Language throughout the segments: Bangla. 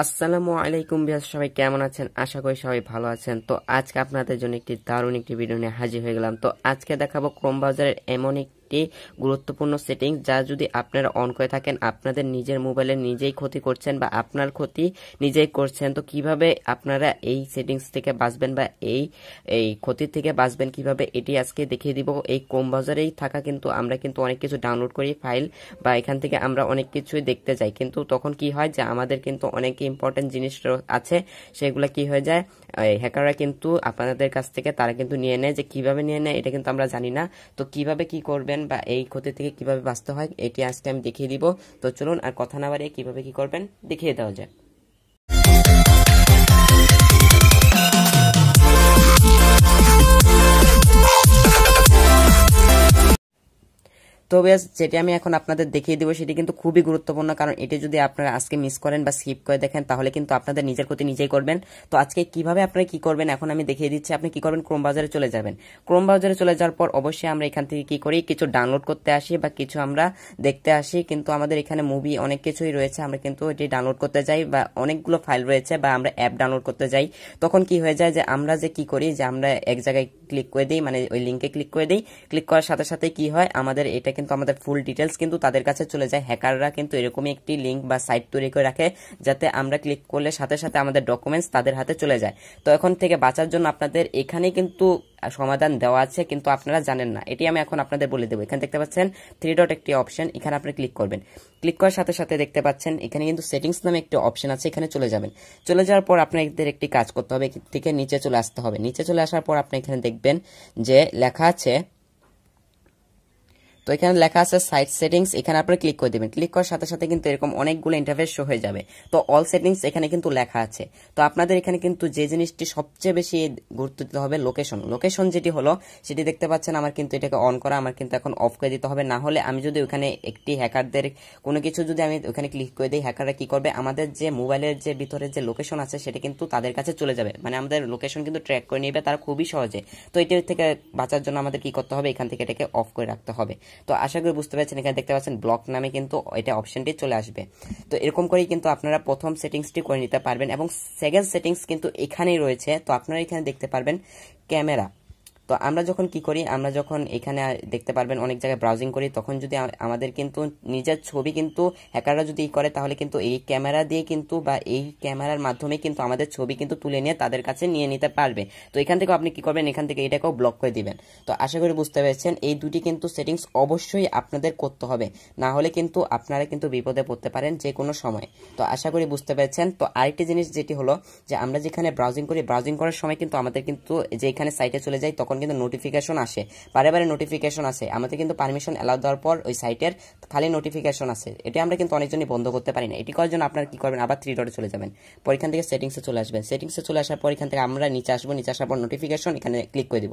আসসালামু আলাইকুম বিয়াস সবাই কেমন আছেন আশা করি সবাই ভালো আছেন তো আজকে আপনাদের জন্য একটি দারুণ একটি ভিডিও নিয়ে হাজির হয়ে গেলাম তো আজকে দেখাবো ক্রোম ব্রাউজারের এমন একটি একটি গুরুত্বপূর্ণ সেটিংস যা যদি আপনারা অন করে থাকেন আপনাদের নিজের মোবাইলে নিজেই ক্ষতি করছেন বা আপনার ক্ষতি নিজেই করছেন তো কিভাবে আপনারা এই সেটিংস থেকে বাঁচবেন বা এই এই ক্ষতির থেকে বাঁচবেন কিভাবে এটি আজকে দেখিয়ে দিব এই কোম বাজারেই থাকা কিন্তু আমরা কিন্তু অনেক কিছু ডাউনলোড করি ফাইল বা এখান থেকে আমরা অনেক কিছুই দেখতে যাই কিন্তু তখন কি হয় যে আমাদের কিন্তু অনেক ইম্পর্টেন্ট জিনিস আছে সেগুলো কি হয়ে যায় হ্যাকাররা কিন্তু আপনাদের কাছ থেকে তারা কিন্তু নিয়ে নেয় যে কিভাবে নিয়ে নেয় এটা কিন্তু আমরা জানি না তো কিভাবে কি করবেন করবেন বা এই ক্ষতি থেকে কিভাবে বাঁচতে হয় এটি আজকে আমি দেখিয়ে দিব তো চলুন আর কথা না বাড়িয়ে কিভাবে কী করবেন দেখিয়ে দেওয়া যায় তো বেশ যেটি আমি এখন আপনাদের দেখিয়ে দেবো সেটি কিন্তু খুবই গুরুত্বপূর্ণ কারণ এটি যদি আপনারা আজকে মিস করেন বা স্কিপ করে দেখেন তাহলে কিন্তু আপনাদের নিজের ক্ষতি নিজেই করবেন তো আজকে কিভাবে আপনারা কি করবেন এখন আমি দেখিয়ে দিচ্ছি আপনি কি করবেন ক্রোম বাজারে চলে যাবেন ক্রোম বাজারে চলে যাওয়ার পর অবশ্যই আমরা এখান থেকে কি করি কিছু ডাউনলোড করতে আসি বা কিছু আমরা দেখতে আসি কিন্তু আমাদের এখানে মুভি অনেক কিছুই রয়েছে আমরা কিন্তু এটি ডাউনলোড করতে যাই বা অনেকগুলো ফাইল রয়েছে বা আমরা অ্যাপ ডাউনলোড করতে যাই তখন কি হয়ে যায় যে আমরা যে কি করি যে আমরা এক জায়গায় ক্লিক করে দিই মানে ওই লিঙ্কে ক্লিক করে দিই ক্লিক করার সাথে সাথে কি হয় আমাদের এটা কিন্তু আমাদের ফুল ডিটেলস কিন্তু তাদের কাছে চলে যায় হ্যাকাররা কিন্তু এরকমই একটি লিঙ্ক বা সাইট তৈরি করে রাখে যাতে আমরা ক্লিক করলে সাথে সাথে আমাদের ডকুমেন্টস তাদের হাতে চলে যায় তো এখন থেকে বাঁচার জন্য আপনাদের এখানে কিন্তু সমাধান দেওয়া আছে কিন্তু আপনারা জানেন না এটি আমি এখন আপনাদের বলে দেবো এখানে দেখতে পাচ্ছেন থ্রি ডট একটি অপশন এখানে আপনি ক্লিক করবেন ক্লিক করার সাথে সাথে দেখতে পাচ্ছেন এখানে কিন্তু সেটিংস নামে একটি অপশন আছে এখানে চলে যাবেন চলে যাওয়ার পর আপনাদের একটি কাজ করতে হবে থেকে নিচে চলে আসতে হবে নিচে চলে আসার পর আপনি এখানে দেখবেন যে লেখা আছে তো এখানে লেখা আছে সাইট সেটিংস এখানে আপনারা ক্লিক করে দেবেন ক্লিক করার সাথে সাথে কিন্তু এরকম অনেকগুলো ইন্টারফেস শো হয়ে যাবে তো অল সেটিংস এখানে কিন্তু লেখা আছে তো আপনাদের এখানে কিন্তু যে জিনিসটি সবচেয়ে বেশি গুরুত্ব দিতে হবে লোকেশন লোকেশন যেটি হলো সেটি দেখতে পাচ্ছেন আমার কিন্তু এটাকে অন করা আমার কিন্তু এখন অফ করে দিতে হবে না হলে আমি যদি ওখানে একটি হ্যাকারদের কোনো কিছু যদি আমি ওখানে ক্লিক করে দিই হ্যাকাররা কি করবে আমাদের যে মোবাইলের যে ভিতরে যে লোকেশন আছে সেটা কিন্তু তাদের কাছে চলে যাবে মানে আমাদের লোকেশন কিন্তু ট্র্যাক করে নেবে তারা খুবই সহজে তো এটি থেকে বাঁচার জন্য আমাদের কি করতে হবে এখান থেকে এটাকে অফ করে রাখতে হবে তো আশা করি বুঝতে পারছেন এখানে দেখতে পাচ্ছেন ব্লক নামে কিন্তু এটা অপশনটি চলে আসবে তো এরকম করেই কিন্তু আপনারা প্রথম সেটিংসটি করে নিতে পারবেন এবং সেকেন্ড সেটিংস কিন্তু এখানেই রয়েছে তো আপনারা এখানে দেখতে পারবেন ক্যামেরা তো আমরা যখন কি করি আমরা যখন এখানে দেখতে পারবেন অনেক জায়গায় ব্রাউজিং করি তখন যদি আমাদের কিন্তু নিজের ছবি কিন্তু হ্যাকাররা যদি করে তাহলে কিন্তু এই ক্যামেরা দিয়ে কিন্তু বা এই ক্যামেরার মাধ্যমে কিন্তু আমাদের ছবি কিন্তু তুলে নিয়ে তাদের কাছে নিয়ে নিতে পারবে তো এখান থেকে আপনি কি করবেন এখান থেকে এটাকেও ব্লক করে দিবেন তো আশা করি বুঝতে পেরেছেন এই দুটি কিন্তু সেটিংস অবশ্যই আপনাদের করতে হবে না হলে কিন্তু আপনারা কিন্তু বিপদে পড়তে পারেন যে কোনো সময় তো আশা করি বুঝতে পেরেছেন তো আরেকটি জিনিস যেটি হলো যে আমরা যেখানে ব্রাউজিং করি ব্রাউজিং করার সময় কিন্তু আমাদের কিন্তু যে এখানে সাইটে চলে যাই তখন কিন্তু নোটিফিকেশন আসে বারে বারে নোটিফিকেশন আসে আমাদের কিন্তু পারমিশন অ্যালাউ দেওয়ার পর ওই সাইটের খালি নোটিফিকেশন আসে এটা আমরা কিন্তু অনেকজনই বন্ধ করতে পারি না এটি করার জন্য আপনার কি করবেন আবার থ্রি ডটে চলে যাবেন পর এখান থেকে সেটিংসে চলে আসবেন সেটিংসে চলে আসার পর এখান থেকে আমরা নিচে আসবো নিচে আসার পর নোটিফিকেশন এখানে ক্লিক করে দিব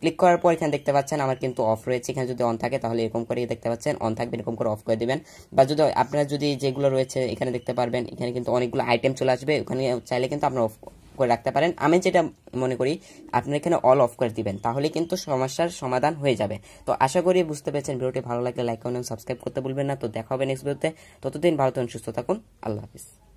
ক্লিক করার পর এখানে দেখতে পাচ্ছেন আমার কিন্তু অফ রয়েছে এখানে যদি অন থাকে তাহলে এরকম করে দেখতে পাচ্ছেন অন থাকবে এরকম করে অফ করে দেবেন বা যদি আপনার যদি যেগুলো রয়েছে এখানে দেখতে পারবেন এখানে কিন্তু অনেকগুলো আইটেম চলে আসবে ওখানে চাইলে কিন্তু আপনার অফ করে রাখতে পারেন আমি যেটা মনে করি আপনার এখানে অল অফ করে দিবেন তাহলে কিন্তু সমস্যার সমাধান হয়ে যাবে তো আশা করি বুঝতে পেরেছেন ভিডিওটি ভালো লাগলে লাইক কমেন্ট সাবস্ক্রাইব করতে ভুলবেন না তো দেখা হবে নেক্সট ভিডিওতে ততদিন ভালো সুস্থ থাকুন আল্লাহ হাফিজ